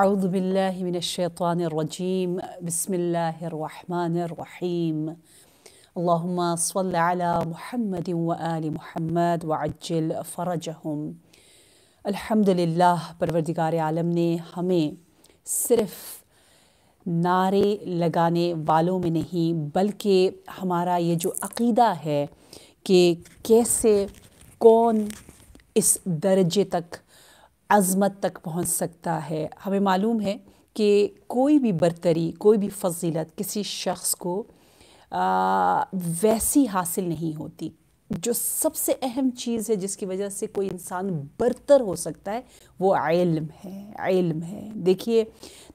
أعوذ بالله من الشيطان الرجيم بسم الله الرحمن الرحيم اللهم صل على محمد وآل محمد وعجل فرجهم لله परवरदिगार عالم نے ہمیں صرف نعرے لگانے والوں میں نہیں بلکہ ہمارا یہ جو عقیدہ ہے کہ کیسے کون اس درجے تک अज़मत तक पहुंच सकता है हमें मालूम है कि कोई भी बरतरी कोई भी फजीलत किसी शख्स को आ, वैसी हासिल नहीं होती जो सबसे अहम चीज़ है जिसकी वजह से कोई इंसान बरतर हो सकता है वो इल्म है इल्म है देखिए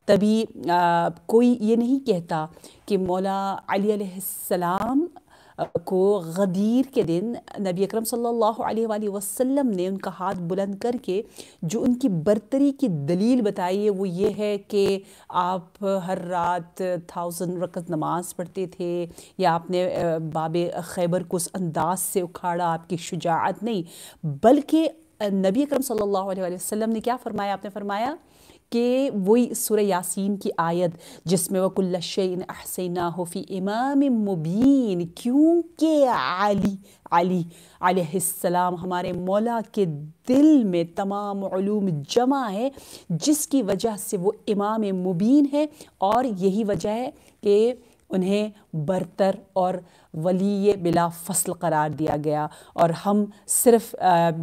तभी आ, कोई ये नहीं कहता कि मौला अली सलाम को गदीर के दिन नबी अकरम सल्लल्लाहु अलैहि वसल्लम ने उनका हाथ बुलंद करके जो उनकी बर्तरी की दलील बताई है वो ये है कि आप हर रात थाउजेंड रकत नमाज पढ़ते थे या आपने बाब खैबर को उस अंदाज से उखाड़ा आपकी शुजात नहीं बल्कि नबी अकरम सल्लल्लाहु अलैहि वसल्लम ने क्या फ़रमाया आपने फ़रमाया कि वही सुर यासीन की आयत जिसमें वकुल्लश अहसैन होफ़ी इमाम मुबीन क्योंकि आली अली आलाम हमारे मौला के दिल में तमाम मलूम जमा है जिसकी वजह से वो इमाम मुबीन है और यही वजह है कि उन्हें बरतर और वली बिला फसल करार दिया गया और हम सिर्फ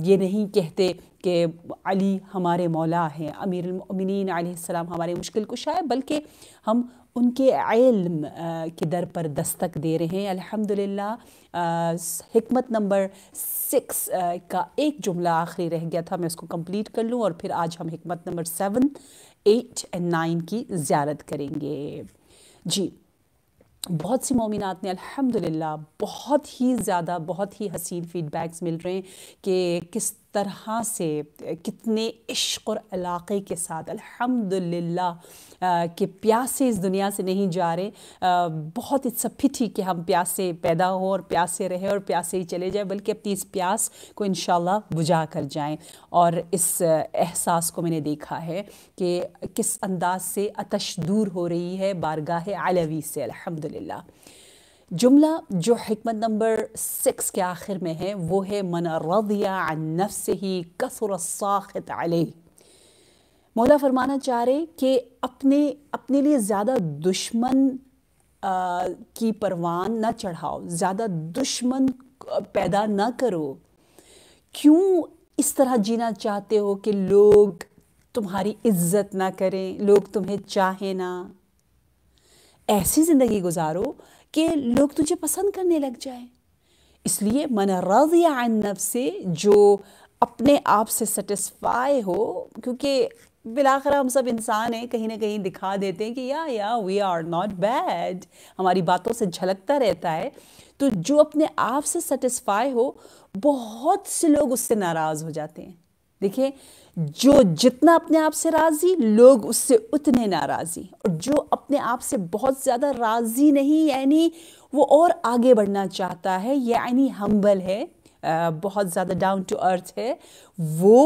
ये नहीं कहते कि अली हमारे मौला हैं अमीरमिन आसमाम हमारे मुश्किल कुछ है बल्कि हम उनके इल्म के दर पर दस्तक दे रहे हैं अल्हम्दुलिल्लाह हमत नंबर सिक्स का एक जुमला आखिरी रह गया था मैं उसको कंप्लीट कर लूँ और फिर आज हम हमत number seven eight and nine की ज़्यारत करेंगे जी बहुत सी मोमिनत ने अल्हम्दुलिल्लाह बहुत ही ज़्यादा बहुत ही हसीन फीडबैक्स मिल रहे हैं कि किस तरह से कितने इश्क और इलाके के साथ अल्हम्दुलिल्लाह के प्यासे इस दुनिया से नहीं जा रहे बहुत इट्स अ पिटी कि हम प्यासे पैदा हो और प्यासे रहे और प्यासे ही चले जाए बल्कि अपनी इस प्यास को इन बुझा कर जाएं और इस एहसास को मैंने देखा है कि किस अंदाज से अतश दूर हो रही है बारगाह अलवी से अल्हम्दुलिल्लाह जुमला जो हमत नंबर सिक्स के आखिर में है वो है मन रदिया नफ ही ही साखत अलह मौला फरमाना चाह रहे कि अपने अपने लिए ज़्यादा दुश्मन आ, की परवान ना चढ़ाओ ज़्यादा दुश्मन पैदा ना करो क्यों इस तरह जीना चाहते हो कि लोग तुम्हारी इज्जत ना करें लोग तुम्हें चाहें ना ऐसी ज़िंदगी गुजारो कि लोग तुझे पसंद करने लग जाए इसलिए मन रजिया नफ से जो अपने आप से सेटिस्फाई हो क्योंकि बिलाखिर हम सब इंसान हैं कहीं ना कहीं दिखा देते हैं कि या या वी आर नॉट बैड हमारी बातों से झलकता रहता है तो जो अपने आप से सेटिस्फाई हो बहुत से लोग उससे नाराज़ हो जाते हैं देखिए जो जितना अपने आप से राजी लोग उससे उतने नाराजी और जो अपने आप से बहुत ज़्यादा राजी नहीं यानी वो और आगे बढ़ना चाहता है यानी हम्बल है बहुत ज़्यादा डाउन टू अर्थ है वो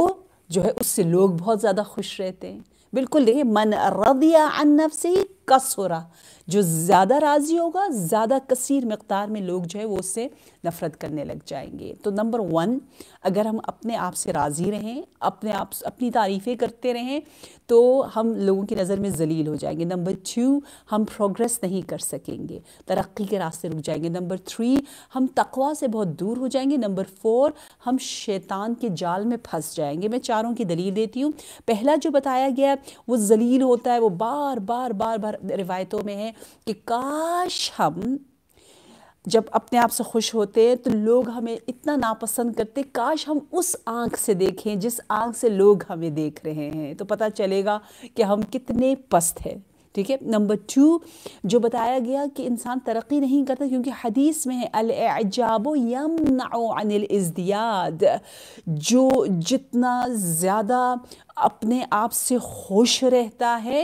जो है उससे लोग बहुत ज़्यादा खुश रहते हैं बिल्कुल देखिए मन रदिया अन्नफ से से कस हो रहा जो ज़्यादा राज़ी होगा ज़्यादा कसर मकदार में लोग जो है वो उससे नफ़रत करने लग जाएंगे तो नंबर वन अगर हम अपने आप से राज़ी रहें अपने आप अपनी तारीफ़ें करते रहें तो हम लोगों की नज़र में जलील हो जाएंगे नंबर टू हम प्रोग्रेस नहीं कर सकेंगे तरक्की के रास्ते रुक जाएंगे नंबर थ्री हम तकवा से बहुत दूर हो जाएंगे नंबर फोर हम शैतान के जाल में फंस जाएंगे मैं चारों की दलील देती हूँ पहला जो बताया गया वो जलील होता है वो बार बार बार बार और रिवायतों में है कि काश हम जब अपने आप से खुश होते हैं तो लोग हमें इतना नापसंद करते काश हम उस आंख से देखें जिस आंख से लोग हमें देख रहे हैं तो पता चलेगा कि हम कितने पस्त हैं ठीक है नंबर टू जो बताया गया कि इंसान तरक्की नहीं करता क्योंकि हदीस में है अलजाबो यम अनिल इजदियाद जो जितना ज़्यादा अपने आप से खुश रहता है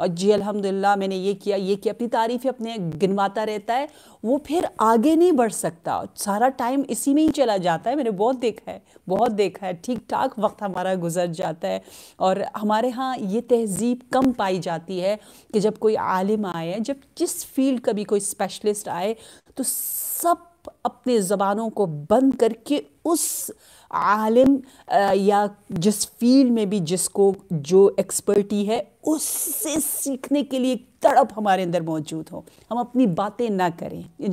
और जी अलहमदिल्ला मैंने ये किया ये किया अपनी तारीफ़ अपने गिनवाता रहता है वो फिर आगे नहीं बढ़ सकता सारा टाइम इसी में ही चला जाता है मैंने बहुत देखा है बहुत देखा है ठीक ठाक वक्त हमारा गुजर जाता है और हमारे यहाँ ये तहजीब कम पाई जाती है कि जब कोई आलिम आए जब जिस फील्ड का भी कोई स्पेशलिस्ट आए तो सब अपने ज़बानों को बंद करके उस आलिम या जिस फील्ड में भी जिसको जो एक्सपर्टी है उससे सीखने के लिए तड़प हमारे अंदर मौजूद हो हम अपनी बातें ना करें इन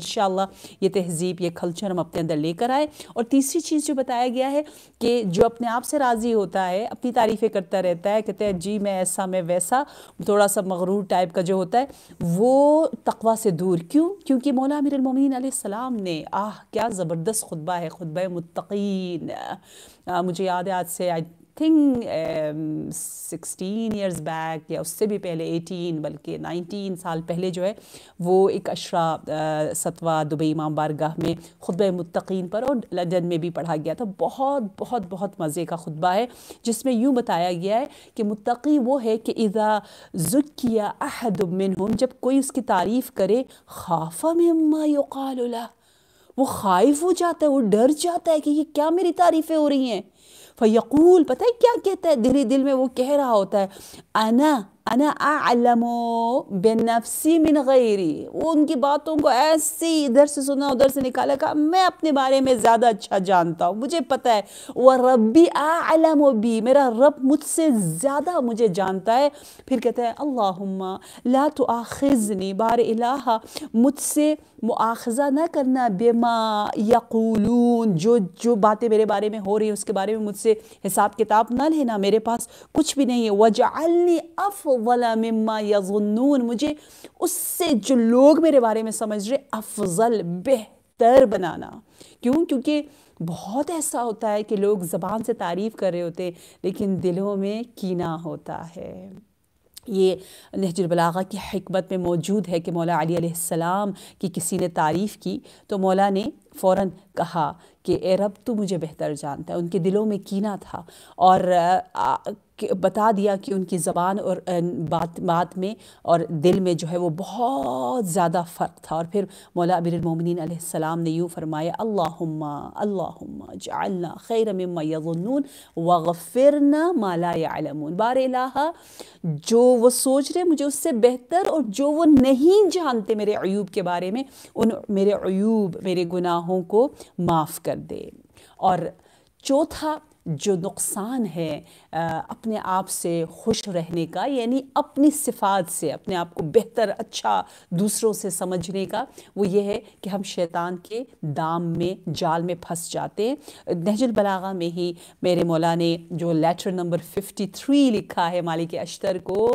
ये तहजीब ये कल्चर हम अपने अंदर लेकर आए और तीसरी चीज़ जो बताया गया है कि जो अपने आप से राज़ी होता है अपनी तारीफ़ें करता रहता है कहते हैं जी मैं ऐसा मैं वैसा थोड़ा सा मगरूर टाइप का जो होता है वो तकवा से दूर क्यों क्योंकि मौला अमीरमिन सलाम ने आह क्या ज़बरदस्त खुतबा है खुतब मुतकीन मुझे याद है आज से थिंक सिक्सटीन ईयर्स बैक या उससे भी पहले एटीन बल्कि नाइनटीन साल पहले जो है वो एक अशरा uh, सतवा दुबई इमाम बारगाह में खुतब मतकीन पर और लंदन में भी पढ़ा गया था बहुत बहुत बहुत मज़े का खुतबा है जिसमें यूँ बताया गया है कि मतकी वो है कि इज़ा जुकिया अहदमिन हम जब कोई उसकी तारीफ़ करे खाफा में अम्मा वो खाइफ हो जाता है वो डर जाता है कि ये क्या मेरी तारीफ़ें हो रही हैं फयकूल पता है क्या कहता है धीरे दिल में वो कह रहा होता है आना अना आलमो बेनफसी मिन गैरी वो उनकी बातों को ऐसे ही इधर से सुना उधर से निकाला कहा मैं अपने बारे में ज़्यादा अच्छा जानता हूँ मुझे पता है वह रबी आलमो बी मेरा रब मुझसे ज़्यादा मुझे जानता है फिर कहते हैं अल्लाहुम्मा ला तो आखिजनी बार इलाहा मुझसे मुआखजा ना करना बेमा यकूलून जो जो बातें मेरे बारे में हो रही है उसके बारे में मुझसे हिसाब किताब ना लेना मेरे पास कुछ भी नहीं है वजाली अफ अफवला मिम्मा यजुन्नून मुझे उससे जो लोग मेरे बारे में समझ रहे अफजल बेहतर बनाना क्यों क्योंकि बहुत ऐसा होता है कि लोग ज़बान से तारीफ़ कर रहे होते लेकिन दिलों में कीना होता है ये नहजुलबलागा की हमत में मौजूद है कि मौला अली सलाम की किसी ने तारीफ़ की तो मौला ने फ़ौर कहा कि ए रब तो मुझे बेहतर जानता है उनके दिलों में कीना था और बता दिया कि उनकी ज़बान और बात बात में और दिल में जो है वो बहुत ज़्यादा फ़र्क था और फिर मौला अबीरमिन सलाम ने यूँ फरमाया अल्लाहुम्मा अल्लाहुम्मा जालना खैर मयनून व गफ़िरना माला आलमून बार जो वो सोच रहे मुझे उससे बेहतर और जो वो नहीं जानते मेरे अयूब के बारे में उन मेरे अयूब मेरे गुनाहों को माफ़ कर दे और चौथा जो नुकसान है अपने आप से खुश रहने का यानी अपनी सिफात से अपने आप को बेहतर अच्छा दूसरों से समझने का वो ये है कि हम शैतान के दाम में जाल में फंस जाते हैं नहजुल बलागा में ही मेरे मौला ने जो लेटर नंबर 53 लिखा है मालिक अश्तर को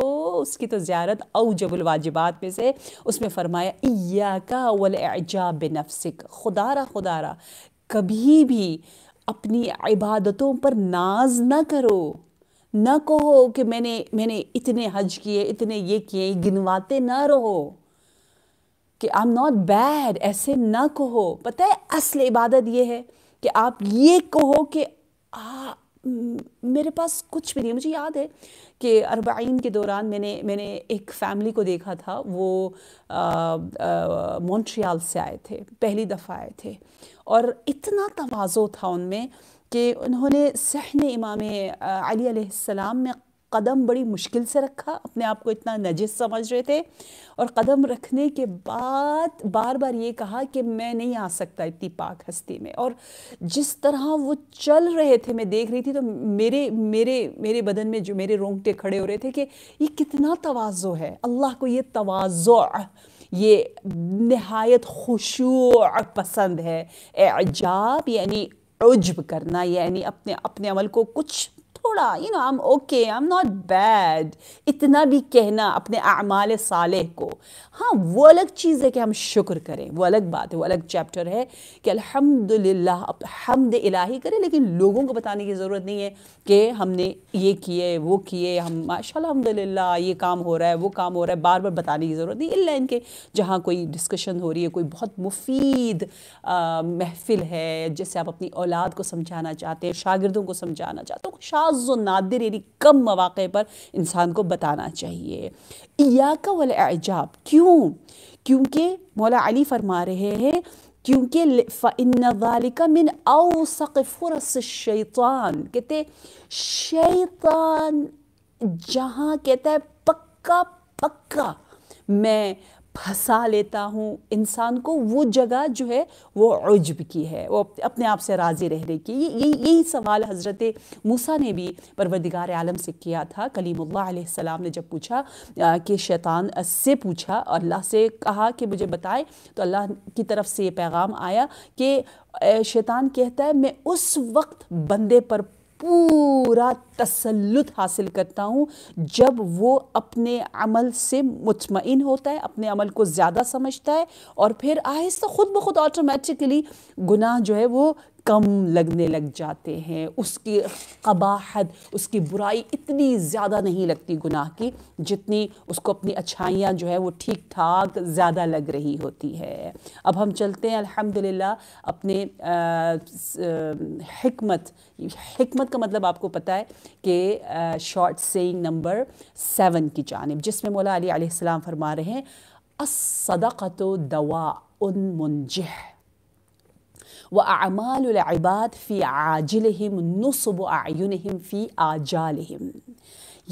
उसकी तो ज़्यारत अवजबुल वाजिबात में से उसमें फ़रमाया इया का वल एजाब नफसिक खुदारा खुदारा कभी भी अपनी इबादतों पर नाज ना करो ना कहो कि मैंने मैंने इतने हज किए इतने ये किए गिनवाते ना रहो कि आई एम नॉट बैड ऐसे ना कहो पता है असल इबादत ये है कि आप ये कहो कि आ, मेरे पास कुछ भी नहीं मुझे याद है कि अरबाइन के दौरान मैंने मैंने एक फैमिली को देखा था वो मॉन्ट्रियल से आए थे पहली दफ़ा आए थे और इतना तोज़ो था उनमें कि उन्होंने सहन इमाम अलीसम में कदम बड़ी मुश्किल से रखा अपने आप को इतना नजिस समझ रहे थे और कदम रखने के बाद बार बार ये कहा कि मैं नहीं आ सकता इतनी पाक हस्ती में और जिस तरह वो चल रहे थे मैं देख रही थी तो मेरे मेरे मेरे बदन में जो मेरे रोंगटे खड़े हो रहे थे कि ये कितना तोज़ो है अल्लाह को ये तोज़ो ये नहायत खुशू पसंद है एजाब यानी उजब करना यानी अपने अपने अमल को कुछ थोड़ा you know I am okay I am not bad इतना भी कहना अपने अमाल साले को हाँ वो अलग चीज़ है कि हम शुक्र करें वो अलग बात है वो अलग चैप्टर है कि अल्हम्दुलिल्लाह अब हमद इलाही करें लेकिन लोगों को बताने की ज़रूरत नहीं है कि हमने ये किए वो किए हम माशा अलहमदिल्ला ये काम हो रहा है वो काम हो रहा है बार बार बताने की ज़रूरत नहीं इल्ला इनके जहाँ कोई डिस्कशन हो रही है कोई बहुत मुफीद महफिल है जिससे आप अपनी औलाद को समझाना चाहते हैं शागिदों को समझाना चाहते हो तो शाज बाज़ नादिर यानी कम मौाक़े पर इंसान को बताना चाहिए इयाका वाल एजाब क्यों क्योंकि मौला अली फरमा रहे हैं क्योंकि फ़ालिका मिन औसफ़रस शैतान कहते शैतान जहाँ कहता है पक्का पक्का मैं फंसा लेता हूँ इंसान को वो जगह जो है वो उजब की है वो अपने आप से राज़ी रहने की ये यही सवाल हज़रत मूसा ने भी परवरदिगार आलम से किया था कलीमल्लाम ने जब पूछा कि शैतान से पूछा अल्लाह से कहा कि मुझे बताए तो अल्लाह की तरफ से ये पैगाम आया कि शैतान कहता है मैं उस वक्त बंदे पर पूरा तसल्लुत हासिल करता हूँ जब वो अपने अमल से मुतमिन होता है अपने अमल को ज़्यादा समझता है और फिर आहिस्ता ख़ुद ब खुद ऑटोमेटिकली गुनाह जो है वो कम लगने लग जाते हैं उसकी कबाहत उसकी बुराई इतनी ज़्यादा नहीं लगती गुनाह की जितनी उसको अपनी अच्छाइयाँ जो है वो ठीक ठाक ज़्यादा लग रही होती है अब हम चलते हैं अल्हम्दुलिल्लाह अपने हमत हमत का मतलब आपको पता है कि शॉर्ट सेइंग नंबर सेवन की जानब जिसमें मौला अली फरमा रहे हैं असदक़ दवा उन मुंजह وأعمال العباد في عاجلهم نصب أعينهم في آجالهم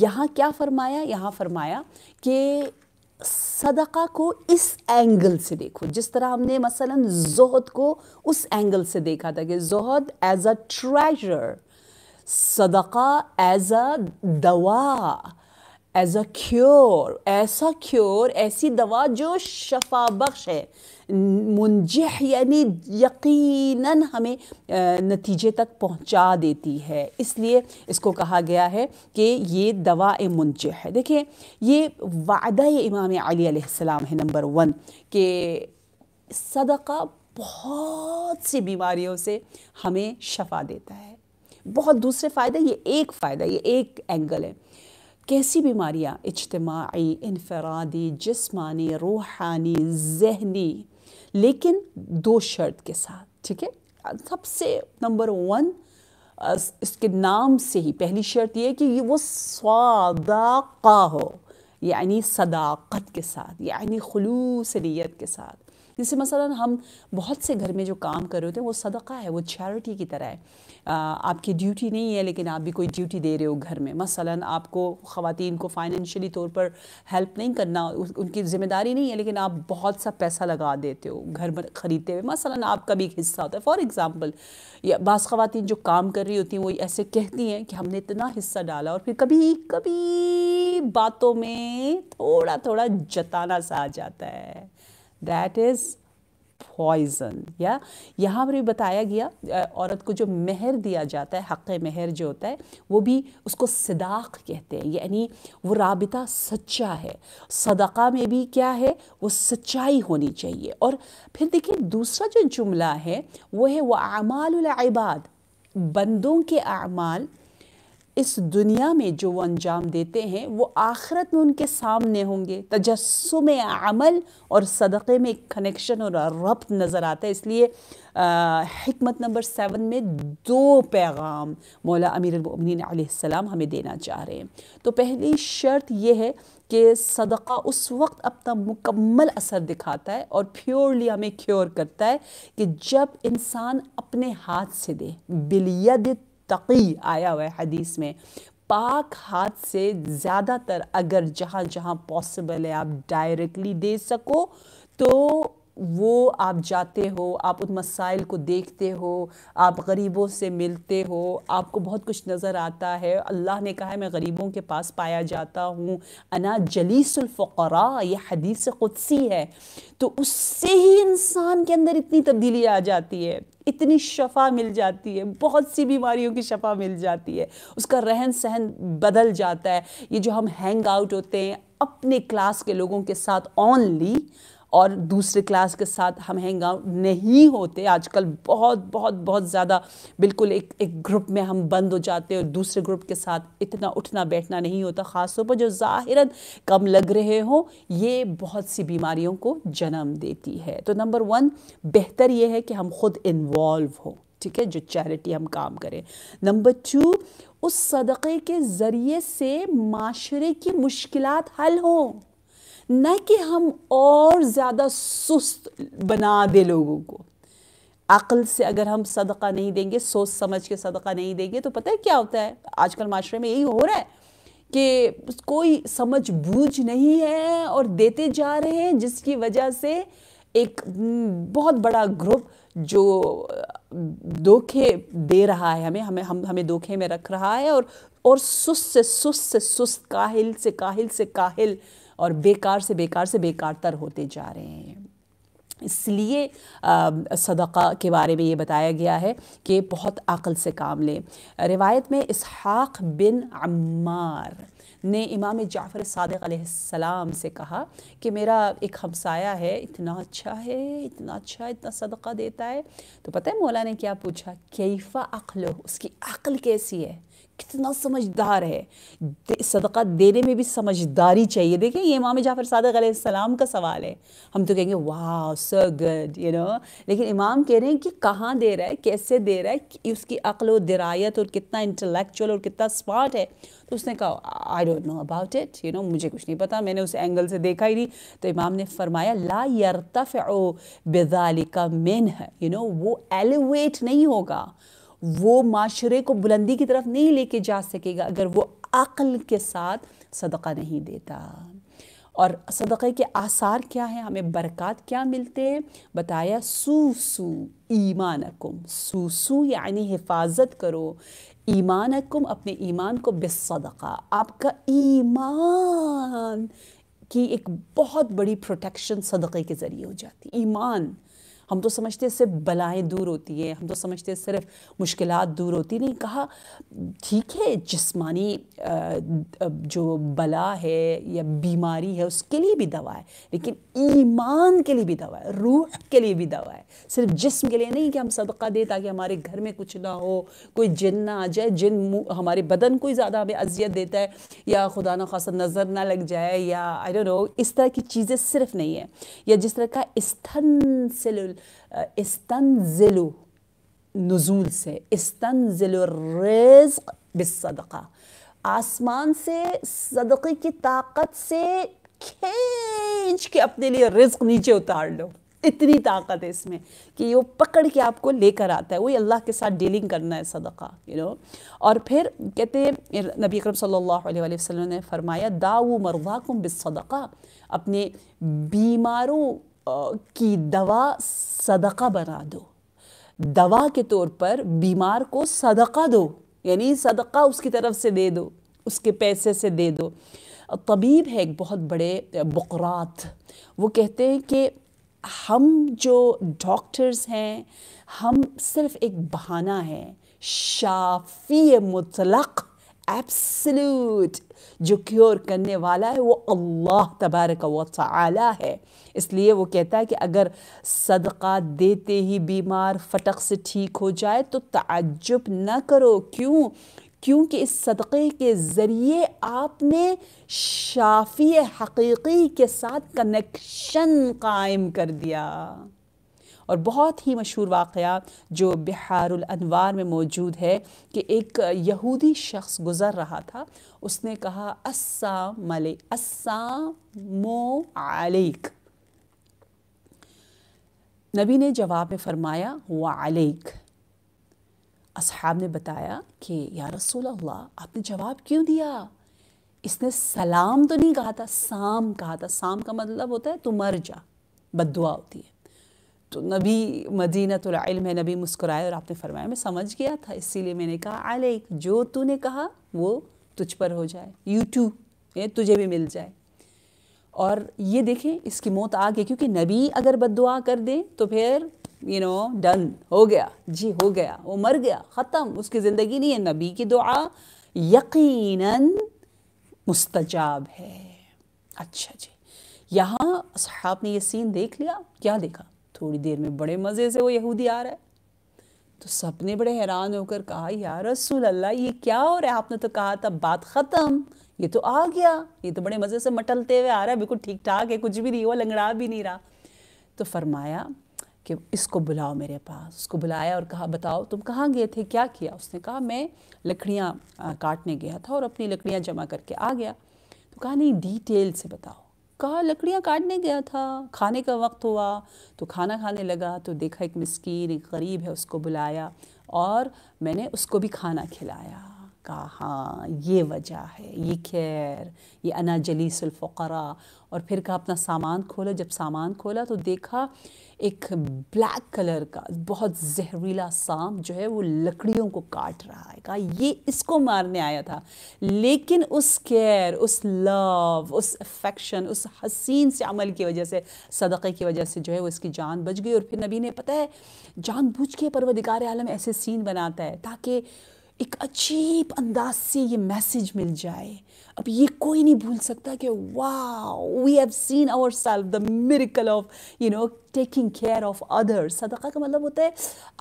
यहाँ क्या फरमाया यहाँ फरमाया कि सदका को इस एंगल से देखो जिस तरह हमने मसलन जोहद को उस एंगल से देखा था कि जोहद एज अ ट्रेजर सदका एज अ दवा एज अ क्योर ऐसा क्योर ऐसी दवा जो शफा बख्श है मुंजह यानी यकीनन हमें नतीजे तक पहुंचा देती है इसलिए इसको कहा गया है कि ये दवा मुंजह है देखिए ये वादा इमाम अली सलाम है नंबर वन के सदका बहुत सी बीमारियों से हमें शफा देता है बहुत दूसरे फ़ायदे ये एक फ़ायदा ये एक एंगल है कैसी बीमारियाँ इज्तमाही इनफरादी जिस्मानी रूहानी जहनी लेकिन दो शर्त के साथ ठीक है सबसे नंबर वन इसके नाम से ही पहली शर्त यह कि वो सदाका हो यानी सदाकत के साथ यानी खलूस नीयत के साथ जैसे मसला हम बहुत से घर में जो काम कर रहे होते हैं वो सदका है वो चैरिटी की तरह है आपकी ड्यूटी नहीं है लेकिन आप भी कोई ड्यूटी दे रहे हो घर में मसला आपको ख़वान को फाइनेंशली तौर पर हेल्प नहीं करना उनकी ज़िम्मेदारी नहीं है लेकिन आप बहुत सा पैसा लगा देते हो घर ख़रीदते हुए मसला आपका भी एक हिस्सा होता है फॉर एग्ज़ाम्पल या बास ख़वान जो काम कर रही होती हैं वो ऐसे कहती हैं कि हमने इतना हिस्सा डाला और फिर कभी कभी बातों में थोड़ा थोड़ा जताना सा आ जाता है दैट इज़ पॉइजन या यहाँ पर भी बताया गया औरत को जो मेहर दिया जाता है हक़ मेहर जो होता है वो भी उसको सदाक कहते हैं यानी वो रबता सच्चा है सदका में भी क्या है वो सच्चाई होनी चाहिए और फिर देखिए दूसरा जो जुमला है वो है वह अमालबाद बंदों के अमाल इस दुनिया में जो वो अंजाम देते हैं वो आखरत में उनके सामने होंगे तजस्म अमल और सदक़े में एक कनेक्शन और रब्त नज़र आता है इसलिए हमत नंबर सेवन में दो पैगाम मौला अमीर आसमाम हमें देना चाह रहे हैं तो पहली शर्त यह है कि सदक़ा उस वक्त अपना मुकम्मल असर दिखाता है और प्योरली हमें क्योर करता है कि जब इंसान अपने हाथ से दे बिलियद तकी आया हुआ है हदीस में पाक हाथ से ज़्यादातर अगर जहाँ जहाँ पॉसिबल है आप डायरेक्टली दे सको तो वो आप जाते हो आप उन मसाइल को देखते हो आप गरीबों से मिलते हो आपको बहुत कुछ नज़र आता है अल्लाह ने कहा है मैं गरीबों के पास पाया जाता हूँ अना जलीसुल्फ़रा यह हदीस क़ुदसी है तो उससे ही इंसान के अंदर इतनी तब्दीली आ जाती है इतनी शफा मिल जाती है बहुत सी बीमारियों की शफा मिल जाती है उसका रहन सहन बदल जाता है ये जो हम हैंग आउट होते हैं अपने क्लास के लोगों के साथ ऑनली और दूसरे क्लास के साथ हम हैंग आउट नहीं होते आजकल बहुत बहुत बहुत ज़्यादा बिल्कुल एक एक ग्रुप में हम बंद हो जाते हैं और दूसरे ग्रुप के साथ इतना उठना बैठना नहीं होता ख़ासतौर पर जो ज़ाहिरन कम लग रहे हों ये बहुत सी बीमारियों को जन्म देती है तो नंबर वन बेहतर ये है कि हम खुद इन्वॉल्व हों ठीक है जो चैरिटी हम काम करें नंबर टू उस सदक़े के ज़रिए से माशरे की मुश्किलात हल हों न कि हम और ज़्यादा सुस्त बना दे लोगों को अक़ल से अगर हम सदका नहीं देंगे सोच समझ के सदका नहीं देंगे तो पता है क्या होता है आजकल माशरे में यही हो रहा है कि कोई समझ बूझ नहीं है और देते जा रहे हैं जिसकी वजह से एक हम्म, बहुत बड़ा ग्रुप जो धोखे दे रहा है हमें हमें हम हमें धोखे में रख रहा है और और सुस्त से सुस्त से सुस्त काहिल से काहिल से काहिल और बेकार से बेकार से बेकार तर होते जा रहे हैं इसलिए सदक़ा के बारे में ये बताया गया है कि बहुत अक़ल से काम लें रिवायत में इसहाक़ बिन अम्मार ने इमाम जाफ़र सदक़ से कहा कि मेरा एक हमसाया है इतना अच्छा है इतना अच्छा है, इतना सदक़ा देता है तो पता है मौला ने क्या पूछा कैफ़ा अक़ल उसकी अक़ल कैसी है कितना समझदार है सदका देने में भी समझदारी चाहिए देखिए ये इमाम जाफ़र सदक सलाम का सवाल है हम तो कहेंगे वाह सो गुड यू नो लेकिन इमाम कह रहे हैं कि कहाँ दे रहा है कैसे दे रहा है उसकी अक्ल और दरायत और कितना इंटेलेक्चुअल और कितना स्मार्ट है तो उसने कहा I don't know about it you know मुझे कुछ नहीं पता मैंने उस एंगल से देखा ही नहीं तो इमाम ने फरमाया ला यरतफ़ का मेन है यू नो वो एलिवेट नहीं होगा वो माशरे को बुलंदी की तरफ नहीं लेके जा सकेगा अगर वो अक्ल के साथ सदका नहीं देता और सदक़े के आसार क्या हैं हमें बरक़ात क्या मिलते हैं बताया सूसू ईमानकुम सूसू यानी हिफाजत करो ईमानकुम अपने ईमान को बेसदा आपका ईमान की एक बहुत बड़ी प्रोटेक्शन सदक़े के ज़रिए हो जाती ईमान हम तो समझते हैं सिर्फ बलाएं दूर होती हैं हम तो समझते हैं सिर्फ मुश्किल दूर होती नहीं कहा ठीक है जिसमानी जो बला है या बीमारी है उसके लिए भी दवा है लेकिन ईमान के लिए भी दवा है रूह के लिए भी दवा है सिर्फ जिस्म के लिए नहीं कि हम सदका दें ताकि हमारे घर में कुछ ना हो कोई जिन ना आ जाए जिन हमारे बदन को ही ज़्यादा हमें अजियत देता है या खुदा न खासा नज़र ना लग जाए या आई डोंट नो इस तरह की चीज़ें सिर्फ नहीं है या जिस तरह का स्थन सेलुल استنزلوا नज़ुल से इस्तनजिलरिज्क बिसदका आसमान से सदक़े की ताकत से खींच के अपने लिए रिज्क नीचे उतार लो इतनी ताकत है इसमें कि वो पकड़ के आपको लेकर आता है वही अल्लाह के साथ डीलिंग करना है सदका यू you नो know? और फिर कहते हैं नबी करम सल्लल्लाहु अलैहि वसल्लम ने फरमाया दाऊ मरवाकुम बिसदका अपने बीमारों की दवा सदका बना दो दवा के तौर पर बीमार को सदका दो यानी सदका उसकी तरफ से दे दो उसके पैसे से दे दो तबीब है एक बहुत बड़े बकरात वो कहते हैं कि हम जो डॉक्टर्स हैं हम सिर्फ एक बहाना है शाफी मुतलक एब्सल्यूट जो क्योर करने वाला है वो अल्लाह तबारक वाली है इसलिए वो कहता है कि अगर सदका देते ही बीमार फटक से ठीक हो जाए तो ताज्जुब ना करो क्यों क्योंकि इस सदक़े के ज़रिए आपने शाफी हकीकी के साथ कनेक्शन कायम कर दिया और बहुत ही मशहूर वाक़ जो बिहारनवार में मौजूद है कि एक यहूदी शख्स गुज़र रहा था उसने कहा असामले अस्सामो आलिक नबी ने जवाब में फ़रमाया वालेक असहाब ने बताया कि या रसूल अल्लाह आपने जवाब क्यों दिया इसने सलाम तो नहीं कहा था साम कहा था साम का मतलब होता है तू मर जा बदुआ होती है तो नबी मदीना तो नबी मुस्कुराए और आपने फरमाया मैं समझ गया था इसीलिए मैंने कहा आलिक जो तूने कहा वो तुझ पर हो जाए यू टू ये तुझे भी मिल जाए और ये देखें इसकी मौत आ गई क्योंकि नबी अगर बद कर दें तो फिर यू नो डन हो गया जी हो गया वो मर गया ख़त्म उसकी ज़िंदगी नहीं है नबी की दुआ यकीनन मुस्तजाब है अच्छा जी यहाँ आपने ये सीन देख लिया क्या देखा थोड़ी देर में बड़े मज़े से वो यहूदी आ रहा है तो सपने बड़े हैरान होकर कहा यार रसूल अल्लाह ये क्या हो रहा है आपने तो कहा था बात ख़त्म ये तो आ गया ये तो बड़े मज़े से मटलते हुए आ रहा है बिल्कुल ठीक ठाक है कुछ भी नहीं हुआ लंगड़ा भी नहीं रहा तो फरमाया कि इसको बुलाओ मेरे पास उसको बुलाया और कहा बताओ तुम कहाँ गए थे क्या किया उसने कहा मैं लकड़ियाँ काटने गया था और अपनी लकड़ियाँ जमा करके आ गया तो कहा नहीं डिटेल से बताओ कहा लकड़ियाँ काटने गया था खाने का वक्त हुआ तो खाना खाने लगा तो देखा एक मस्किन एक गरीब है उसको बुलाया और मैंने उसको भी खाना खिलाया का हाँ ये वजह है ये खैर ये अना सुल्फ़रा और फिर कहा अपना सामान खोला जब सामान खोला तो देखा एक ब्लैक कलर का बहुत जहरीला सांप जो है वो लकड़ियों को काट रहा है कहा ये इसको मारने आया था लेकिन उस केयर उस लव उस अफेक्शन उस हसीन से अमल की वजह से सदक़े की वजह से जो है वो इसकी जान बच गई और फिर नबी ने पता है जान बूझ के परवदिकार आलम ऐसे सीन बनाता है ताकि एक अजीब अंदाज से ये मैसेज मिल जाए अब ये कोई नहीं भूल सकता कि वाह we have seen our self the miracle of you know taking care of others सदका का मतलब होता है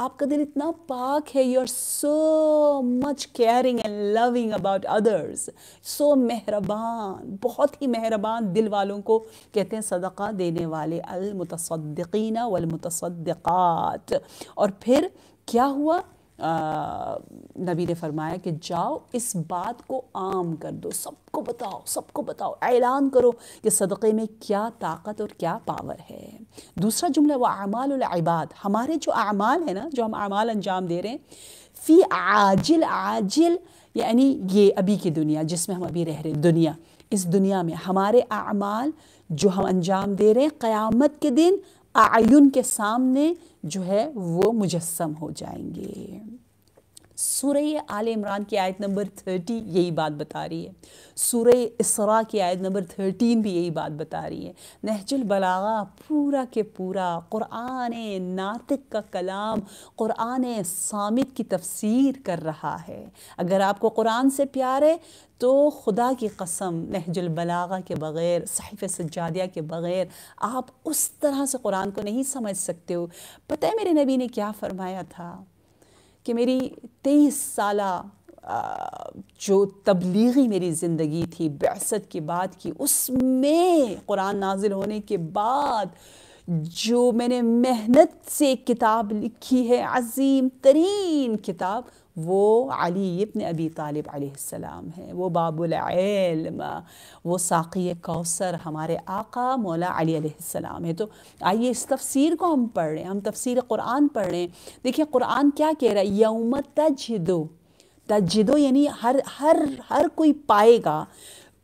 आपका दिल इतना पाक है you are so much caring and loving about others so मेहरबान बहुत ही मेहरबान दिल वालों को कहते हैं सदका देने वाले अलमतसद्दीना वलमतसद्दक़ात और फिर क्या हुआ नबी ने फरमाया कि जाओ इस बात को आम कर दो सबको बताओ सबको बताओ ऐलान करो कि सदक़े में क्या ताकत और क्या पावर है दूसरा जुमला वह अमाल हमारे जो अमाल है ना जो हम अमाल अंजाम दे रहे हैं फ़ी आजिल आजिल यानी ये अभी की दुनिया जिसमें हम अभी रह रहे दुनिया इस दुनिया में हमारे अमाल जो हम अंजाम दे रहे हैं क्यामत के दिन आयुन के सामने जो है वो मुजस्म हो जाएंगे सूर्य आल इमरान की आयत नंबर थर्टी यही बात बता रही है सूर्य इसरा की आयत नंबर थर्टीन भी यही बात बता रही है नहजुल बलागा पूरा के पूरा क़ुरान नातिक का कलाम क़ुरान सामित की तफसीर कर रहा है अगर आपको कुरान से प्यार है तो खुदा की कसम नहजुल बलागा के बग़ैर सहीफ़ सज्जादिया के बग़ैर आप उस तरह से कुरान को नहीं समझ सकते हो पता है मेरे नबी ने क्या फ़रमाया था कि मेरी तेईस साल जो तबलीगी मेरी ज़िंदगी थी बसत के बाद की उसमें कुरान नाजिल होने के बाद जो मैंने मेहनत से किताब लिखी है अजीम तरीन किताब वो अली इब्न अबी तालिब अलैहिस्सलाम है वो इल्म वो साक़ी कौसर हमारे आका मौला अली अलैहिस्सलाम है तो आइए इस तफसीर को हम पढ़ रहे हैं हम तफसीर कुरान पढ़ रहे हैं देखिए कुरान क्या कह रहा है यौम तजदो तजदो यानी हर हर हर कोई पाएगा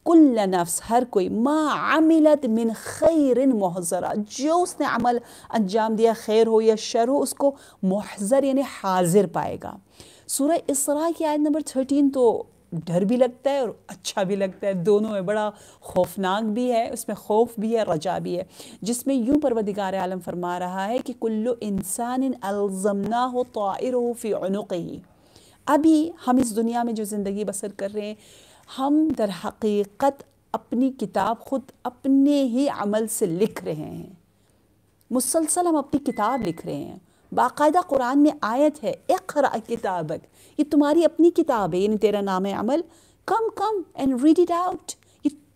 कुल नफ्स हर कोई मा आमिलत मिन खैर महजरा जो उसने अमल अंजाम दिया खैर हो या शर हो उसको महजर यानी हाजिर पाएगा सूर्य इसरा की आयत नंबर थर्टीन तो डर भी लगता है और अच्छा भी लगता है दोनों में बड़ा खौफनाक भी है उसमें खौफ भी है रजा भी है जिसमें यूं परवदिगार आलम फरमा रहा है कि कुल्लु इंसान इन अलजमना हो आर हो फ़ी ही अभी हम इस दुनिया में जो ज़िंदगी बसर कर रहे हैं हम दर हकीकत अपनी किताब खुद अपने ही अमल से लिख रहे हैं मुसलसल हम अपनी किताब लिख रहे हैं बाकायदा कुरान में आयत है एक खरा किताबक ये तुम्हारी अपनी किताब है यानी तेरा नाम है अमल come come and read it out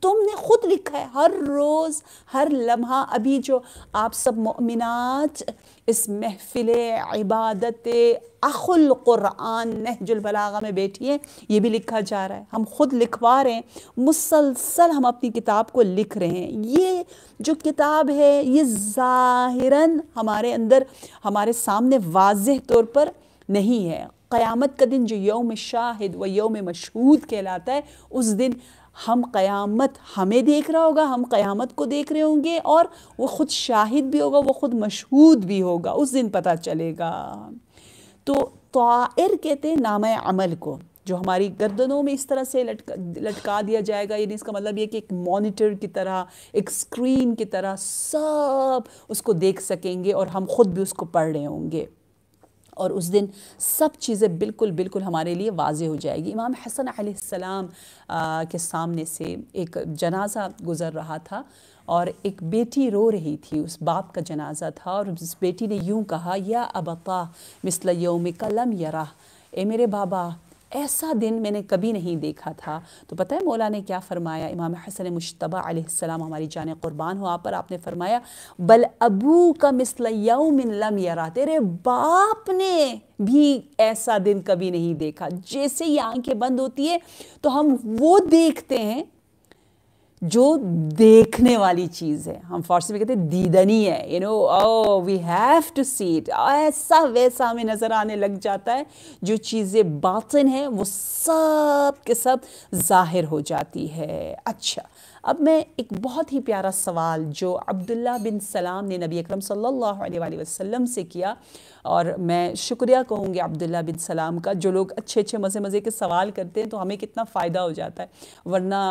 तुमने खुद लिखा है हर रोज़ हर लम्हा अभी जो आप सब ममिनात इस महफिल इबादत अखुल क़ुरान बलागा में बैठी हैं ये भी लिखा जा रहा है हम खुद लिखवा रहे हैं मुसलसल हम अपनी किताब को लिख रहे हैं ये जो किताब है ये ज़ाहिरन हमारे अंदर हमारे सामने वाज तौर पर नहीं है क़यामत का दिन जो योम शाहिद व योम मशहूद कहलाता है उस दिन हम क़यामत हमें देख रहा होगा हम क़यामत को देख रहे होंगे और वो ख़ुद शाहिद भी होगा वो ख़ुद मशहूद भी होगा उस दिन पता चलेगा तो तायर कहते हैं नाम अमल को जो हमारी गर्दनों में इस तरह से लटका लटका दिया जाएगा यानी इसका मतलब ये कि एक मॉनिटर की तरह एक स्क्रीन की तरह सब उसको देख सकेंगे और हम खुद भी उसको पढ़ रहे होंगे और उस दिन सब चीज़ें बिल्कुल बिल्कुल हमारे लिए वाज हो जाएगी इमाम हसन आसमाम के सामने से एक जनाजा गुज़र रहा था और एक बेटी रो रही थी उस बाप का जनाजा था और उस बेटी ने यूँ कहा या अबका मिसल योम कलम यरा ए मेरे बाबा ऐसा दिन मैंने कभी नहीं देखा था तो पता है मौला ने क्या फ़रमाया इमाम हसन मुशतबा आसमाम हमारी जान क़ुरबान हो आप पर आपने फ़रमाया बल अबू का मिसलमिन लम यरा तेरे बाप ने भी ऐसा दिन कभी नहीं देखा जैसे ये आंखें बंद होती है तो हम वो देखते हैं जो देखने वाली चीज़ है हम फारसी में कहते हैं दीदनी है you know oh we have to see it ऐसा वैसा हमें नज़र आने लग जाता है जो चीज़ें बातन है वो सब के सब जाहिर हो जाती है अच्छा अब मैं एक बहुत ही प्यारा सवाल जो अब्दुल्ला बिन सलाम ने नबी अकरम सल्लल्लाहु अलैहि वसल्लम से किया और मैं शुक्रिया कहूँगी अब्दुल्ला बिन सलाम का जो लोग अच्छे अच्छे मज़े मज़े के सवाल करते हैं तो हमें कितना फ़ायदा हो जाता है वरना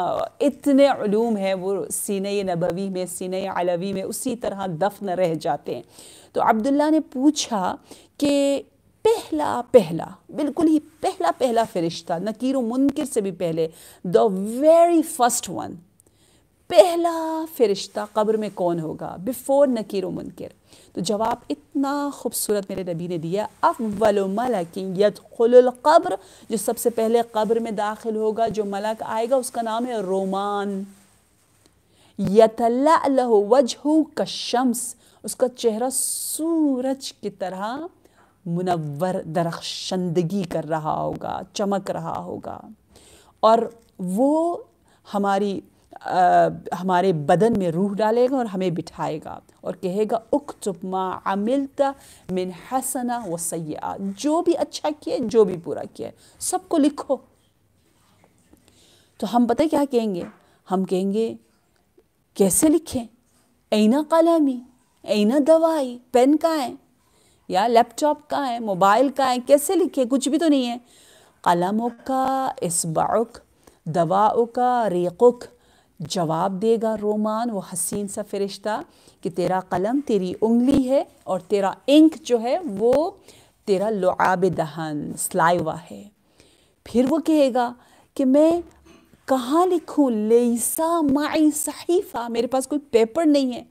इतने ूम है वो सीने नबवी में सीने अलवी में उसी तरह दफन रह जाते हैं तो अब्दुल्ला ने पूछा कि पहला पहला बिल्कुल ही पहला पहला फरिश्ता नकीर मुनकर से भी पहले द वेरी फर्स्ट वन पहला फ़रिश्ता कब्र में कौन होगा बिफोर नकीर मुनकर तो जवाब इतना खूबसूरत मेरे नबी ने दिया अव्वल मलकियत जो सबसे पहले कब्र में दाखिल होगा जो मलक आएगा उसका नाम है रोमान यतल्ला वजहू कशम्स उसका चेहरा सूरज की तरह मुनवर दरख्शंदगी कर रहा होगा चमक रहा होगा और वो हमारी आ, हमारे बदन में रूह डालेगा और हमें बिठाएगा और कहेगा उक चुपमा अमिलता मिन हसना व सयाह जो भी अच्छा किया जो भी पूरा किया सबको लिखो तो हम पता क्या कहेंगे हम कहेंगे कैसे लिखें ऐना कलामी ऐना दवाई पेन का है या लैपटॉप का है मोबाइल का है कैसे लिखें कुछ भी तो नहीं है कलमों का इसबाउक दवाओं का रेकुख जवाब देगा रोमान वो हसीन सा फरिश्ता कि तेरा कलम तेरी उंगली है और तेरा इंक जो है वो तेरा लुआब दहन स्लाइवा है फिर वो कहेगा कि मैं कहाँ लिखूँ लेसा माई सहीफ़ा मेरे पास कोई पेपर नहीं है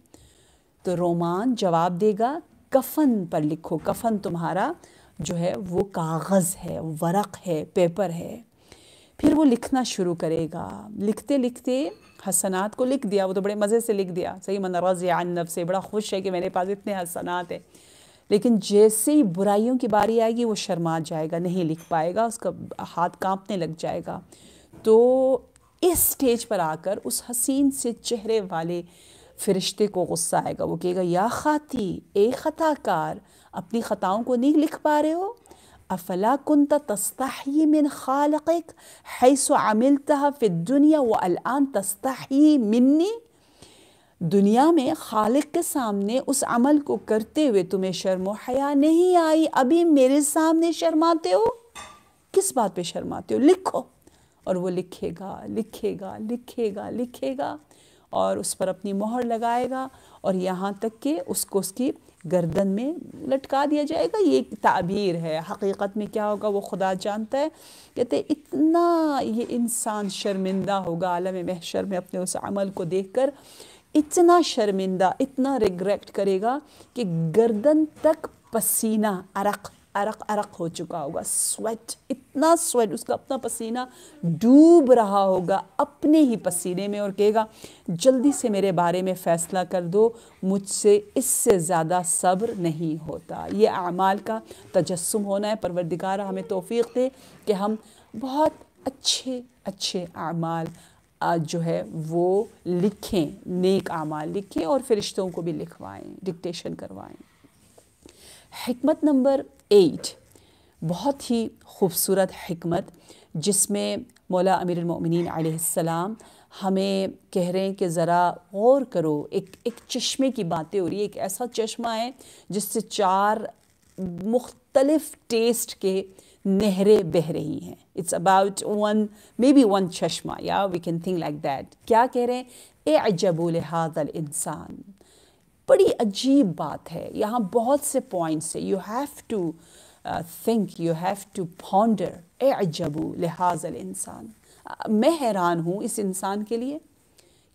तो रोमान जवाब देगा कफन पर लिखो कफन तुम्हारा जो है वो कागज़ है वरक है पेपर है फिर वो लिखना शुरू करेगा लिखते लिखते हसनात को लिख दिया वो तो बड़े मज़े से लिख दिया सही मन रज़ानब से बड़ा खुश है कि मेरे पास इतने हसनात हैं लेकिन जैसे ही बुराइयों की बारी आएगी वो शर्मा जाएगा नहीं लिख पाएगा उसका हाथ कांपने लग जाएगा तो इस स्टेज पर आकर उस हसीन से चेहरे वाले फ़रिश्ते को गुस्सा आएगा वो कहेगा या खाती ए ख़ताकार अपनी ख़ताओं को नहीं लिख पा रहे हो अफला कुंत तस्ताही मिन खालक हैस अमिलतः फिर दुनिया व अलआन तस्ताही मिन्नी दुनिया में खालिक के सामने उस अमल को करते हुए तुम्हें शर्म हया नहीं आई अभी मेरे सामने शर्माते हो किस बात पे शर्माते हो लिखो और वो लिखेगा लिखेगा लिखेगा लिखेगा और उस पर अपनी मोहर लगाएगा और यहाँ तक कि उसको उसकी गर्दन में लटका दिया जाएगा ये एक ताबीर है हकीकत में क्या होगा वो खुदा जानता है कहते इतना ये इंसान शर्मिंदा होगा आलम महशर में अपने उस अमल को देख कर इतना शर्मिंदा इतना रिग्रेट करेगा कि गर्दन तक पसीना अरक अरक अरक हो चुका होगा स्वेट इतना स्वेट उसका अपना पसीना डूब रहा होगा अपने ही पसीने में और कहेगा जल्दी से मेरे बारे में फ़ैसला कर दो मुझसे इससे ज़्यादा सब्र नहीं होता ये अमाल का तजस्म होना है परवरदिगार हमें तोफ़ी दे कि हम बहुत अच्छे अच्छे अमाल जो है वो लिखें नेक आमाल लिखें और फरिश्तों को भी लिखवाएँ डिक्टेशन करवाएँ हमत नंबर एट बहुत ही खूबसूरत हमत जिसमें मौला अमीर आसमाम हमें कह रहे हैं कि ज़रा गौर करो एक एक चश्मे की बातें हो रही है एक ऐसा चश्मा है जिससे चार मुख्तलफ़ टेस्ट के नहरें बह रही हैं it's about one maybe one चश्मा या we can think like that क्या कह रहे हैं ए अजबुल हादल इंसान बड़ी अजीब बात है यहाँ बहुत से पॉइंट्स है you have to think you have to ponder a अजबू लिहाजल इंसान मैं हैरान हूँ इस इंसान के लिए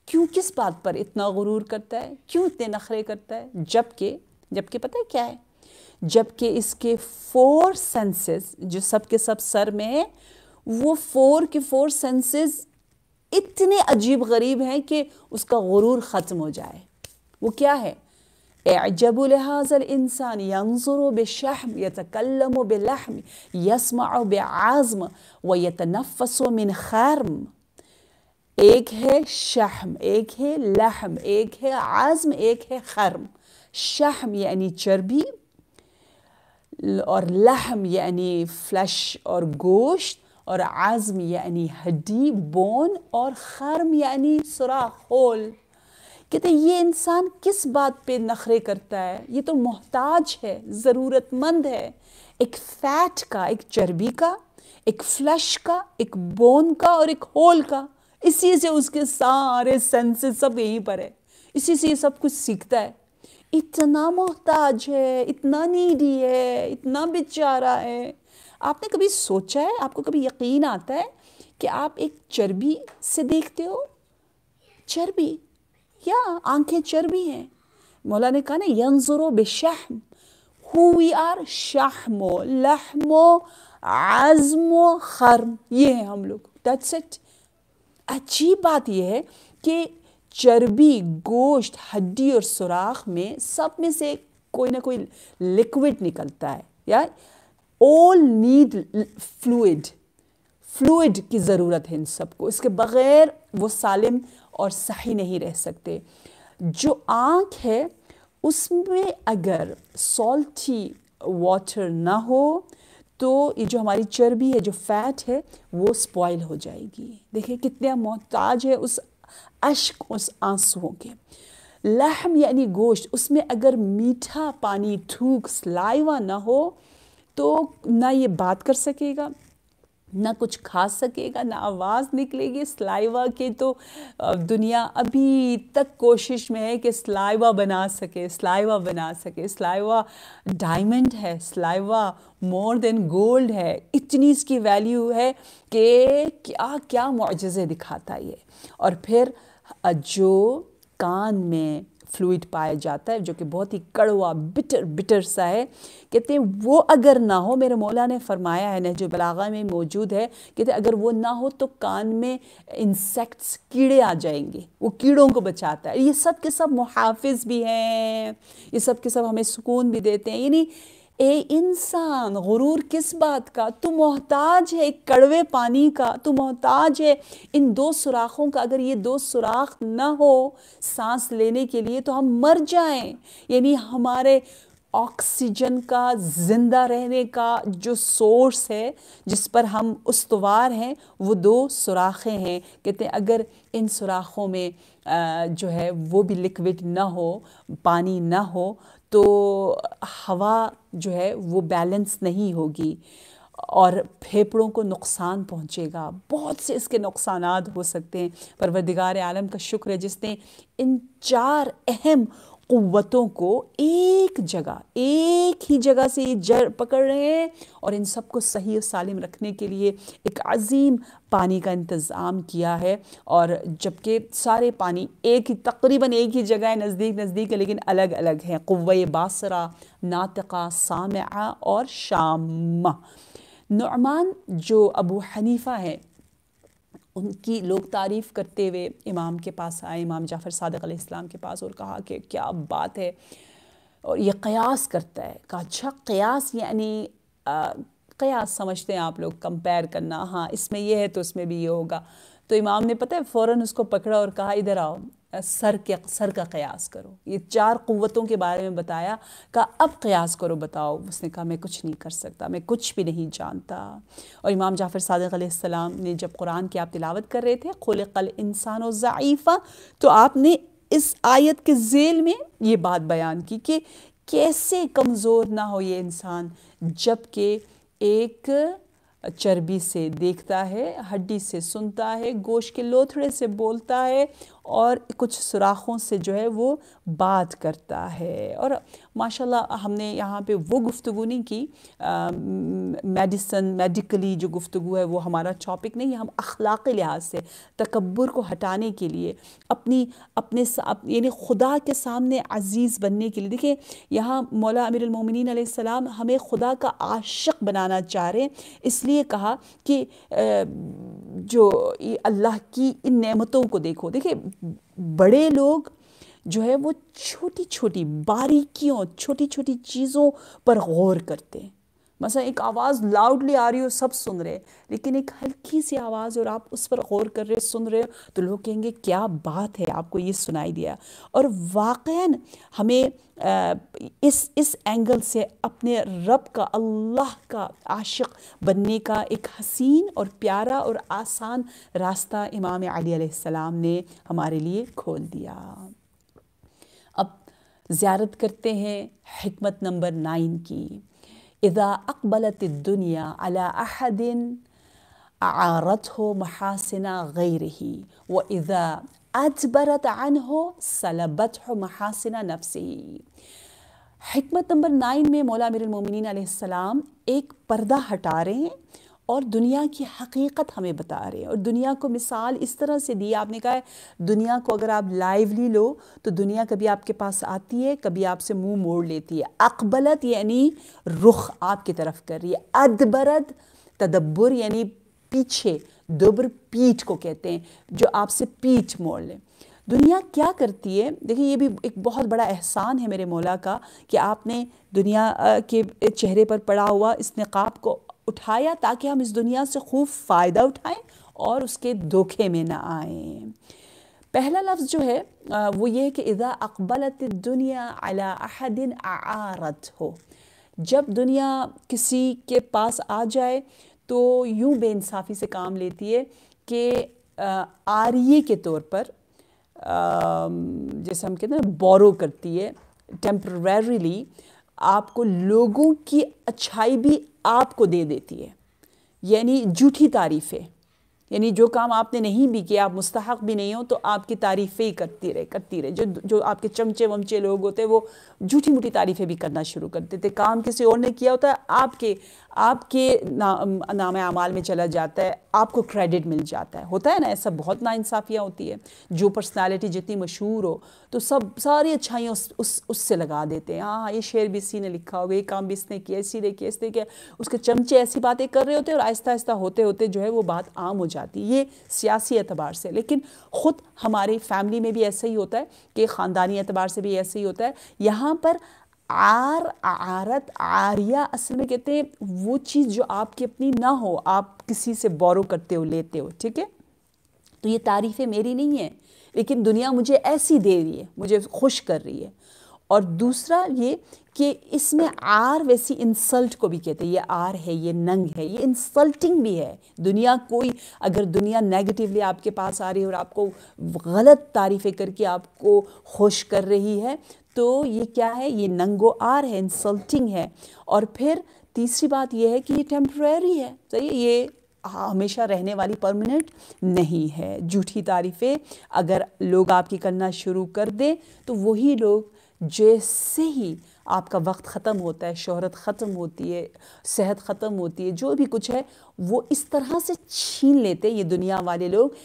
क्यों किस बात पर इतना गुरूर करता है क्यों इतने नखरे करता है जबकि जबकि पता है क्या है जबकि इसके फोर सेंसेस जो सब के सब सर में है वो फोर के फोर सेंसेस इतने अजीब गरीब हैं कि उसका गुरूर ख़त्म हो जाए وكيا هي اعجب لهذا الإنسان ينظر بالشحم يتكلم باللحم يسمع بعزم ويتنفس من خرم एक है شحم एक है لحم एक है عزم एक है خرم شحم يعني چربی اور لحم يعني فلش اور گوشت اور عزم يعني هدي بون اور خرم يعني صراخ هول कहते ये इंसान किस बात पे नखरे करता है ये तो मोहताज है ज़रूरतमंद है एक फैट का एक चर्बी का एक फ्लश का एक बोन का और एक होल का इसी से उसके सारे सेंसेस सब यहीं पर है इसी से ये सब कुछ सीखता है इतना मोहताज है इतना नीडी है इतना बेचारा है आपने कभी सोचा है आपको कभी यकीन आता है कि आप एक चर्बी से देखते हो चर्बी या आंखें चर्बी हैं मौला ने कहा ना यंजुरो बेशहम हु वी आर शाहमो लहमो आजमो खर्म ये हैं हम लोग दैट्स इट अजीब बात यह है कि चर्बी गोश्त हड्डी और सुराख में सब में से कोई ना कोई लिक्विड निकलता है या ऑल नीड फ्लूड फ्लूड की ज़रूरत है इन सबको इसके बग़ैर वो सालिम और सही नहीं रह सकते जो आँख है उसमें अगर सॉल्टी वाटर ना हो तो ये जो हमारी चर्बी है जो फैट है वो स्पॉइल हो जाएगी देखिए कितने मोहताज है उस अश्क उस आंसुओं के लहम यानी गोश्त उसमें अगर मीठा पानी थूक सलाइवा ना हो तो ना ये बात कर सकेगा ना कुछ खा सकेगा ना आवाज़ निकलेगी स्लाइवा के तो दुनिया अभी तक कोशिश में है कि स्लाइवा बना सके स्लाइवा बना सके स्लाइवा डायमंड है स्लाइवा मोर देन गोल्ड है इतनी इसकी वैल्यू है कि क्या क्या मुआजे दिखाता है और फिर जो कान में फ्लूड पाया जाता है जो कि बहुत ही कड़वा बिटर बिटर सा है कहते हैं वो अगर ना हो मेरे मौला ने फरमाया है नहज बलागा में मौजूद है कहते अगर वो ना हो तो कान में इंसेक्ट्स कीड़े आ जाएंगे वो कीड़ों को बचाता है ये सब के सब मुहाफ़ भी हैं ये सब के सब हमें सुकून भी देते हैं यानी ए इंसान गुरूर किस बात का तू मोहताज है एक कड़वे पानी का तू मोहताज है इन दो सुराखों का अगर ये दो सुराख ना हो सांस लेने के लिए तो हम मर जाएं यानी हमारे ऑक्सीजन का ज़िंदा रहने का जो सोर्स है जिस पर हम उसवार हैं वो दो सुराखें हैं कहते हैं अगर इन सुराखों में जो है वो भी लिक्विड ना हो पानी ना हो तो हवा जो है वो बैलेंस नहीं होगी और फेफड़ों को नुकसान पहुंचेगा बहुत से इसके नुकसान हो सकते हैं परवरदिगार आलम का शुक्र है जिसने इन चार अहम कुवतों को एक जगह एक ही जगह से ये जड़ पकड़ रहे हैं और इन सबको सही और सालिम रखने के लिए एक अजीम पानी का इंतज़ाम किया है और जबकि सारे पानी एक ही तकरीबन एक ही जगह है नज़दीक नज़दीक है लेकिन अलग अलग हैं कुव्व बासरा नातका सामा और शाम नुमान जो अबू हनीफ़ा हैं उनकी लोग तारीफ़ करते हुए इमाम के पास आए इमाम जाफ़र सदक इस्लाम के पास और कहा कि क्या बात है और ये कयास करता है कहा अच्छा कयास यानी कयास समझते हैं आप लोग कंपेयर करना हाँ इसमें यह है तो उसमें भी ये होगा तो इमाम ने पता है फ़ौर उसको पकड़ा और कहा इधर आओ सर के सर का कयास करो ये चार क़वतों के बारे में बताया कहा अब कयास करो बताओ उसने कहा मैं कुछ नहीं कर सकता मैं कुछ भी नहीं जानता और इमाम जाफ़र सदक ने जब कुरान की आप तिलावत कर रहे थे खुल कल इंसान ज़ाइफ़ा तो आपने इस आयत के जेल में ये बात बयान की कि कैसे कमज़ोर ना हो ये इंसान जबकि एक चर्बी से देखता है हड्डी से सुनता है गोश के लोथड़े से बोलता है और कुछ सुराखों से जो है वो बात करता है और माशाल्लाह हमने यहाँ पे वो गुफ्तु नहीं की मेडिसन मेडिकली जो गुफ्तु है वो हमारा टॉपिक नहीं है हम अखलाक लिहाज से तकबर को हटाने के लिए अपनी अपने यानी खुदा के सामने अज़ीज़ बनने के लिए देखिए यहाँ मौला अमीरमिन सलाम हमें खुदा का आशक बनाना चाह रहे हैं इसलिए कहा कि जो अल्लाह की इन नमतों को देखो देखिए बड़े लोग जो है वो छोटी छोटी बारीकियों छोटी छोटी चीज़ों पर गौर करते हैं मसा एक आवाज़ लाउडली आ रही हो सब सुन रहे हैं लेकिन एक हल्की सी आवाज़ और आप उस पर गौर कर रहे सुन रहे हो तो लोग कहेंगे क्या बात है आपको ये सुनाई दिया और वाक़ हमें इस इस एंगल से अपने रब का अल्लाह का आशिक बनने का एक हसीन और प्यारा और आसान रास्ता इमाम आलिम ने हमारे लिए खोल दिया अब ज़्यारत करते हैं हमत नंबर नाइन की إذا أقبلت الدنيا على أحد أعارته محاسن غيره وإذا أدبرت عنه سلبته محاسن نفسه حكمة نمبر نائن میں مولا امیر المؤمنين علیہ السلام ایک پردہ ہٹا رہے ہیں और दुनिया की हकीकत हमें बता रहे हैं और दुनिया को मिसाल इस तरह से दी आपने कहा है दुनिया को अगर आप लाइवली लो तो दुनिया कभी आपके पास आती है कभी आपसे मुंह मोड़ लेती है अकबलत यानी रुख आपकी तरफ कर रही है अदबरत तदब्बर यानी पीछे दुबर पीठ को कहते हैं जो आपसे पीठ मोड़ लें दुनिया क्या करती है देखिए ये भी एक बहुत बड़ा एहसान है मेरे मौला का कि आपने दुनिया के चेहरे पर पड़ा हुआ इस नकाब को उठाया ताकि हम इस दुनिया से खूब फ़ायदा उठाएं और उसके धोखे में ना आए पहला लफ्ज़ जो है वो ये है कि इधा अकबलत दुनिया अला अहदिन आरत हो जब दुनिया किसी के पास आ जाए तो यूं बेानसाफ़ी से काम लेती है कि आरिए के तौर पर जैसे हम कहते हैं बोरो करती है टेम्प्रेरीली आपको लोगों की अच्छाई भी आपको दे देती है यानी झूठी तारीफ़ें यानी जो काम आपने नहीं भी किया आप मुस्तहक भी नहीं हो तो आपकी तारीफ़ें ही करती रहे करती रहे जो जो आपके चमचे वमचे लोग होते वो झूठी मूठी तारीफ़ें भी करना शुरू कर देते काम किसी और ने किया होता है आपके आपके ना, नाम अमाल में चला जाता है आपको क्रेडिट मिल जाता है होता है ना ऐसा बहुत नाइंसाफ़ियाँ होती है जो पर्सनालिटी जितनी मशहूर हो तो सब सारी अच्छाइयाँ उस, उस उससे लगा देते हैं हाँ ये शेर भी इसी ने लिखा होगा ये काम भी इसने किया इसी ने किया इसने किया उसके चमचे ऐसी बातें कर रहे होते हैं और आहिस्ता आहिस्ता होते होते जो है वो बात आम हो जाती है ये सियासी एतबार से लेकिन ख़ुद हमारी फैमिली में भी ऐसा ही होता है कि ख़ानदानी एतबार से भी ऐसे ही होता है यहाँ पर आर आरत आरिया असल में कहते हैं वो चीज़ जो आपकी अपनी ना हो आप किसी से बोरो करते हो लेते हो ठीक है तो ये तारीफ़ें मेरी नहीं है लेकिन दुनिया मुझे ऐसी दे रही है मुझे खुश कर रही है और दूसरा ये कि इसमें आर वैसी इंसल्ट को भी कहते हैं ये आर है ये नंग है ये इंसल्टिंग भी है दुनिया कोई अगर दुनिया नेगेटिवली आपके पास आ रही है और आपको गलत तारीफ़ें करके आपको खुश कर रही है तो ये क्या है ये नंगो आर है इंसल्टिंग है और फिर तीसरी बात ये है कि ये टेम्प्रेरी है सही ये हमेशा रहने वाली परमानेंट नहीं है झूठी तारीफ़ें अगर लोग आपकी करना शुरू कर दें तो वही लोग जैसे ही आपका वक्त ख़त्म होता है शोहरत ख़त्म होती है सेहत ख़त्म होती है जो भी कुछ है वो इस तरह से छीन लेते ये दुनिया वाले लोग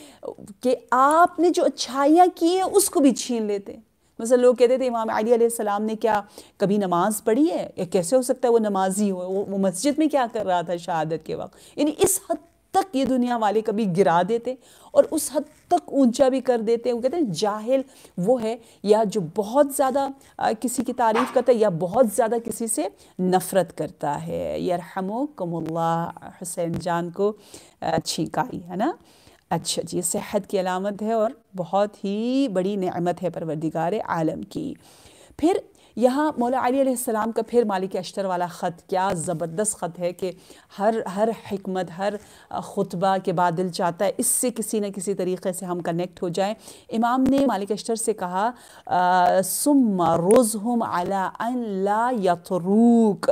कि आपने जो अच्छाइयाँ की हैं उसको भी छीन लेते मसल लोग कहते थे इमाम अली सलाम ने क्या कभी नमाज़ पढ़ी है या कैसे हो सकता है वो नमाजी हो वो, वो मस्जिद में क्या कर रहा था शहादत के वक्त यानी इस हद तक ये दुनिया वाले कभी गिरा देते और उस हद तक ऊंचा भी कर देते वो कहते हैं जाहिल वो है या जो बहुत ज़्यादा किसी की तारीफ़ करता है या बहुत ज़्यादा किसी से नफ़रत करता है यरहमो कमल्ला हुसैन जान को छींकाई है ना अच्छा जी सेहत की अलामत है और बहुत ही बड़ी नमत है परवरदिगार आलम की फिर यहाँ मौला का फिर मालिक अश्तर वाला ख़त क्या ज़बरदस्त ख़त है कि हर हर हमत हर खुतबा के बाद दिल चाहता है इससे किसी न किसी तरीके से हम कनेक्ट हो जाएं इमाम ने मालिक अश्तर से कहा सुम रोज़ हम अला अन ला यतरूक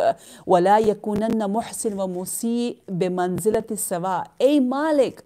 वला यकून महसिन व मुसी बे मंजिलत सवा ए मालिक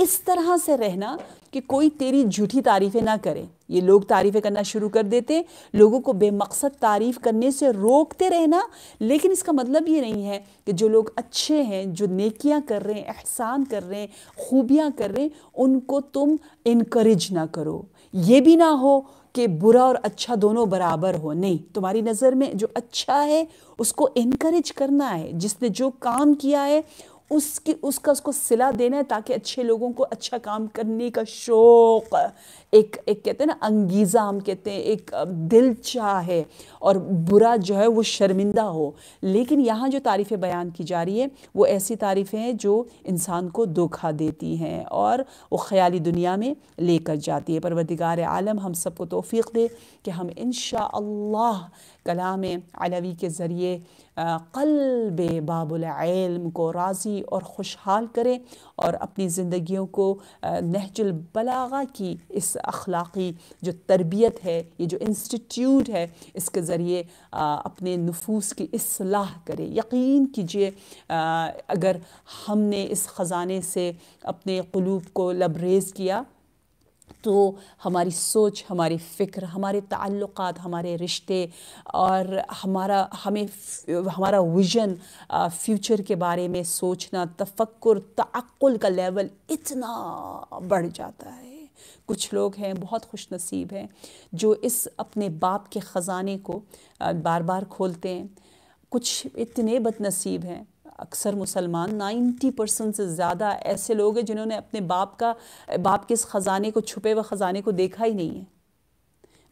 इस तरह से रहना कि कोई तेरी झूठी तारीफ़ें ना करे ये लोग तारीफ़ें करना शुरू कर देते लोगों को बेमकसद तारीफ़ करने से रोकते रहना लेकिन इसका मतलब ये नहीं है कि जो लोग अच्छे हैं जो नेकियां कर रहे हैं एहसान कर रहे हैं खूबियां कर रहे हैं उनको तुम इनक्रेज ना करो ये भी ना हो कि बुरा और अच्छा दोनों बराबर हो नहीं तुम्हारी नज़र में जो अच्छा है उसको इनक्रेज करना है जिसने जो काम किया है उसकी उसका उसको सिला देना है ताकि अच्छे लोगों को अच्छा काम करने का शौक़ एक एक कहते हैं ना अंगीज़ा हम कहते हैं एक दिल चाह है और बुरा जो है वो शर्मिंदा हो लेकिन यहाँ जो तारीफ़ें बयान की जा रही है वो ऐसी तारीफ़ें हैं जो इंसान को धोखा देती हैं और वो ख्याली दुनिया में लेकर जाती है परवदिगार आलम हम सबको तोफ़ी दे कि हम इन कलाम अलवी के ज़रिए कल्ब बाबुलम को राज़ी और खुशहाल करें और अपनी ज़िंदगियों को नहजुलबलागा की इस अखलाक़ी जो तरबियत है ये जो इंस्टीट्यूट है इसके ज़रिए अपने नफूस की असलाह करें यकीन कीजिए अगर हमने इस ख़जाने से अपने क़लूब को लबरेज़ किया तो हमारी सोच हमारी फ़िक्र हमारे ताल्लुक़ हमारे रिश्ते और हमारा हमें हमारा विजन फ्यूचर के बारे में सोचना तफक्र तक्ल का लेवल इतना बढ़ जाता है कुछ लोग हैं बहुत खुश नसीब हैं जो इस अपने बाप के ख़जाने को बार बार खोलते हैं कुछ इतने बदनसीब हैं अक्सर मुसलमान 90 परसेंट से ज़्यादा ऐसे लोग हैं जिन्होंने अपने बाप का बाप के इस ख़ज़ाने को छुपे हुए ख़ज़ाने को देखा ही नहीं है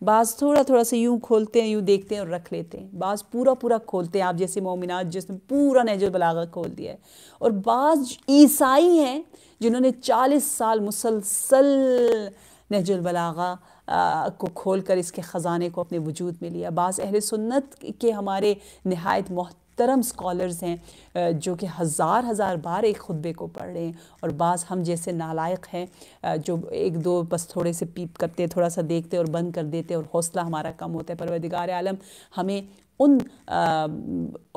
बाज़ थोड़ा थोड़ा सा यूँ खोलते हैं यूँ देखते हैं और रख लेते हैं बाज़ पूरा पूरा खोलते हैं आप जैसे मोमिनाज जिसने पूरा नजर बलागा खोल दिया है और बाज़ ईसाई हैं जिन्होंने चालीस साल मुसलसल नहजुल बलागा को खोल कर इसके ख़जाने को अपने वजूद में लिया बाज़ अहल सुन्नत के हमारे नहायत मोहत मोहतरम स्कॉलर्स हैं जो कि हज़ार हज़ार बार एक खुतबे को पढ़ रहे हैं और बाज़ हम जैसे नालायक हैं जो एक दो बस थोड़े से पीप करते थोड़ा सा देखते और बंद कर देते और हौसला हमारा कम होता है परवदिगार आलम हमें उन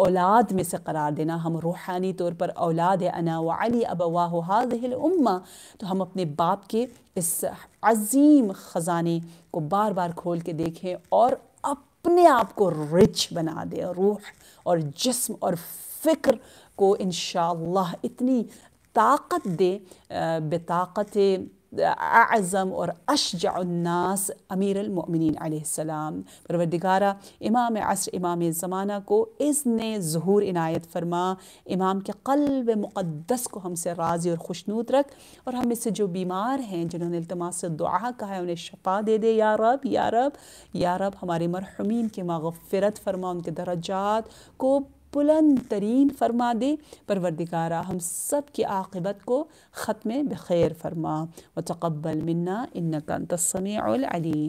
औलाद में से करार देना हम रूहानी तौर पर औलाद अना वाली अबवाह हाजिल उम्मा तो हम अपने बाप के इस अजीम ख़जाने को बार बार खोल के देखें और अपने आप को रिच बना दे रूह और जिस्म और फ़िक्र को इन इतनी ताकत दे बेताकत أعزم اور اشجع الناس أمير المؤمنين عليه السلام پروردگارہ امام عصر امام زمانہ کو اذن ظہور عنایت فرما امام کے قلب مقدس کو ہم سے راضی اور خوشنود رکھ اور ہم سے جو بیمار ہیں جنہوں نے التماس دعا کہا ہے انہیں شفا دے دے یا رب یا رب یا رب ہمارے مرحومین کی مغفرت فرما ان کے درجات کو बुलंद तरीन फरमा दे परवरदिगारा हम सब की आकबत को ख़त्म बखैर फरमा व तकबल मन्ना इन्नकन तस्मी